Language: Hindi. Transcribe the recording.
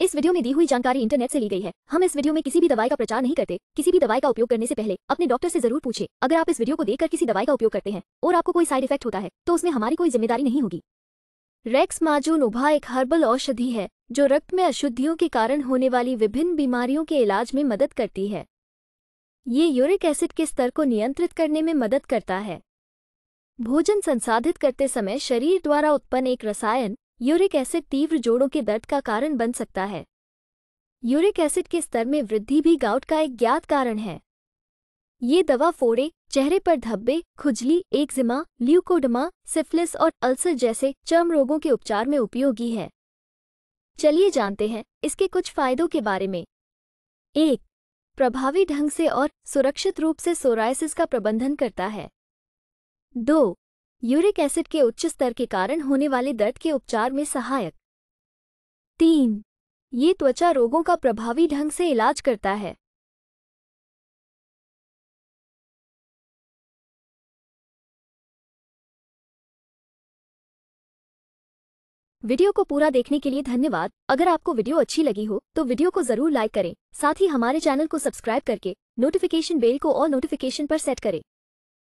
इस वीडियो में दी हुई जानकारी इंटरनेट से ली गई है हम इस वीडियो में किसी भी दवाई का प्रचार नहीं करते किसी भी दवाई का उपयोग करने से पहले अपने डॉक्टर से जरूर पूछे अगर आप इस वीडियो को देखकर किसी दवाई का उपयोग करते हैं और आपको कोई साइड इफेक्ट होता है तो उसमें हमारी कोई जिम्मेदारी नहीं होगी रेक्स उभा एक हर्बल औषधि है जो रक्त में अशुद्धियों के कारण होने वाली विभिन्न बीमारियों के इलाज में मदद करती है ये यूरिक एसिड के स्तर को नियंत्रित करने में मदद करता है भोजन संसाधित करते समय शरीर द्वारा उत्पन्न एक रसायन यूरिक एसिड तीव्र जोड़ों के दर्द का कारण बन सकता है यूरिक एसिड के स्तर में वृद्धि भी गाउट का एक ज्ञात कारण है ये दवा फोड़े चेहरे पर धब्बे खुजली एक्जिमा ल्यूकोडमा सिफिलिस और अल्सर जैसे चर्म रोगों के उपचार में उपयोगी है चलिए जानते हैं इसके कुछ फायदों के बारे में एक प्रभावी ढंग से और सुरक्षित रूप से सोरायसिस का प्रबंधन करता है दो यूरिक एसिड के उच्च स्तर के कारण होने वाले दर्द के उपचार में सहायक तीन ये त्वचा रोगों का प्रभावी ढंग से इलाज करता है वीडियो को पूरा देखने के लिए धन्यवाद अगर आपको वीडियो अच्छी लगी हो तो वीडियो को जरूर लाइक करें साथ ही हमारे चैनल को सब्सक्राइब करके नोटिफिकेशन बेल को और नोटिफिकेशन पर सेट करें